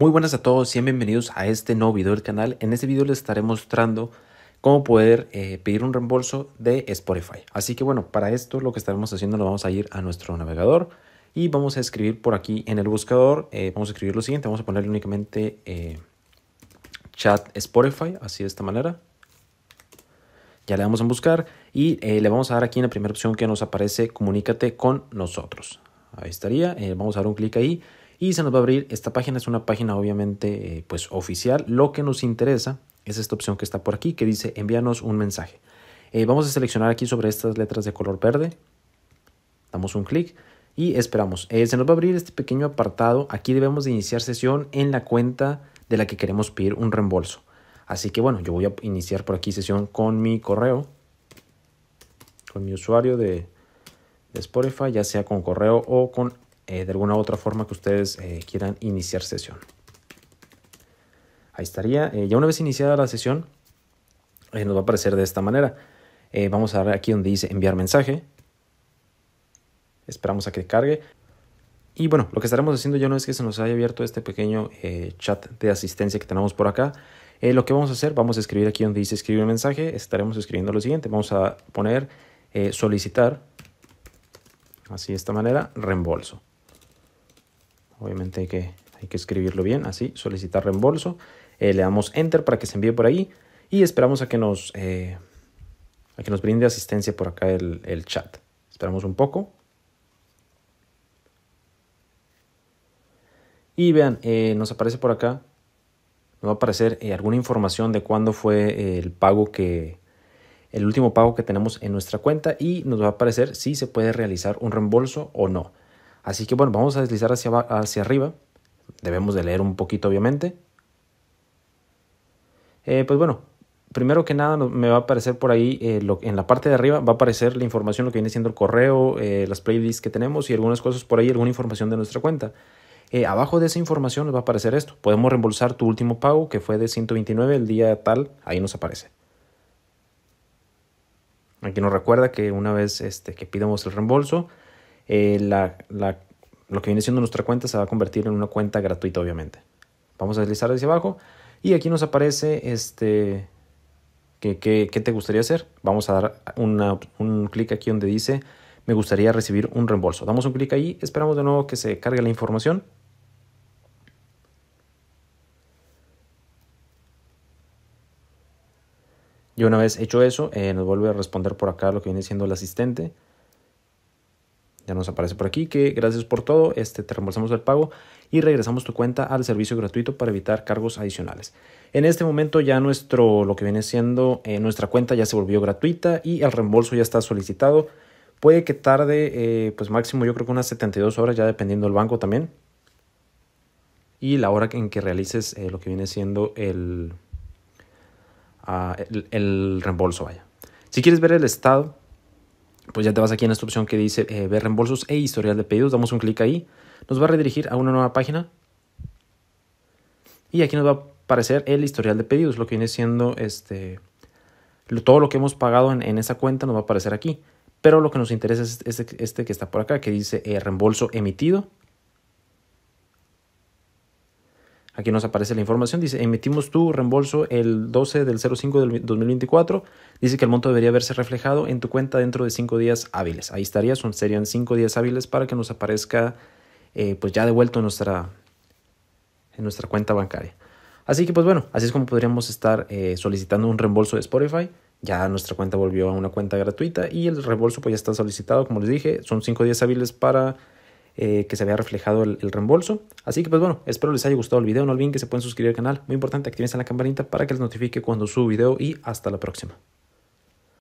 Muy buenas a todos, y bienvenidos a este nuevo video del canal. En este video les estaré mostrando cómo poder eh, pedir un reembolso de Spotify. Así que bueno, para esto lo que estaremos haciendo lo vamos a ir a nuestro navegador y vamos a escribir por aquí en el buscador, eh, vamos a escribir lo siguiente, vamos a ponerle únicamente eh, chat Spotify, así de esta manera. Ya le damos en buscar y le vamos a dar aquí en la primera opción que nos aparece comunícate con nosotros. Ahí estaría, vamos a dar un clic ahí y se nos va a abrir. Esta página es una página obviamente eh, pues oficial. Lo que nos interesa es esta opción que está por aquí que dice envíanos un mensaje. Eh, vamos a seleccionar aquí sobre estas letras de color verde. Damos un clic y esperamos. Eh, se nos va a abrir este pequeño apartado. Aquí debemos de iniciar sesión en la cuenta de la que queremos pedir un reembolso. Así que bueno, yo voy a iniciar por aquí sesión con mi correo, con mi usuario de, de Spotify, ya sea con correo o con eh, de alguna u otra forma que ustedes eh, quieran iniciar sesión. Ahí estaría. Eh, ya una vez iniciada la sesión, nos va a aparecer de esta manera. vamos a ver aquí donde dice enviar mensaje. Esperamos a que cargue. Y bueno, lo que estaremos haciendo ya no es que se nos haya abierto este pequeño chat de asistencia que tenemos por acá. lo que vamos a hacer, vamos a escribir aquí donde dice escribir un mensaje. Estaremos escribiendo lo siguiente. Vamos a poner solicitar así de esta manera, reembolso. Obviamente hay que, hay que escribirlo bien, así, solicitar reembolso. Eh, le damos enter para que se envíe por ahí y esperamos a que nos, eh, que nos brinde asistencia por acá el, chat. Esperamos un poco. Y vean, eh, nos aparece por acá, nos va a aparecer alguna información de cuándo fue el pago que, el último pago que tenemos en nuestra cuenta y nos va a aparecer si se puede realizar un reembolso o no. Así que bueno, vamos a deslizar hacia, arriba. Debemos de leer un poquito, obviamente. Eh, pues bueno, primero que nada me va a aparecer por ahí, eh, en la parte de arriba va a aparecer la información, lo que viene siendo el correo, eh, las playlists que tenemos y algunas cosas por ahí, alguna información de nuestra cuenta. abajo de esa información nos va a aparecer esto. Podemos reembolsar tu último pago que fue de 129 el día tal, ahí nos aparece. Aquí nos recuerda que una vez este, que pidamos el reembolso, eh, la, lo que viene siendo nuestra cuenta se va a convertir en una cuenta gratuita, obviamente. Vamos a deslizar hacia abajo y aquí nos aparece este, ¿qué, te gustaría hacer? Vamos a dar un clic aquí donde dice, me gustaría recibir un reembolso. Damos un clic ahí, esperamos de nuevo que se cargue la información. Y una vez hecho eso, eh, nos vuelve a responder por acá lo que viene siendo el asistente. Ya nos aparece por aquí que gracias por todo, este, te reembolsamos el pago y regresamos tu cuenta al servicio gratuito para evitar cargos adicionales. En este momento ya nuestro, lo que viene siendo eh, nuestra cuenta ya se volvió gratuita y el reembolso ya está solicitado. Puede que tarde, eh, pues máximo yo creo que unas 72 horas, ya dependiendo del banco también. Y la hora en que realices eh, lo que viene siendo ah, el, el reembolso, vaya. Si quieres ver el estado pues ya te vas aquí en esta opción que dice eh, ver reembolsos e historial de pedidos, damos un clic ahí, nos va a redirigir a una nueva página y aquí nos va a aparecer el historial de pedidos, lo que viene siendo este, todo lo que hemos pagado en, esa cuenta nos va a aparecer aquí, pero lo que nos interesa es este, este que está por acá que dice eh, reembolso emitido, Aquí nos aparece la información, dice, emitimos tu reembolso el 12 del 05 del 2024, dice que el monto debería verse reflejado en tu cuenta dentro de 5 días hábiles. Ahí estaría, son, serían 5 días hábiles para que nos aparezca eh, pues ya devuelto en nuestra, en nuestra cuenta bancaria. Así que pues bueno, así es como podríamos estar eh, solicitando un reembolso de Spotify. Ya nuestra cuenta volvió a una cuenta gratuita y el reembolso pues ya está solicitado, como les dije, son 5 días hábiles para eh, que se había reflejado el, reembolso. Así que pues bueno, espero les haya gustado el video. No olviden que se pueden suscribir al canal. Muy importante, activen la campanita para que les notifique cuando subo video y hasta la próxima.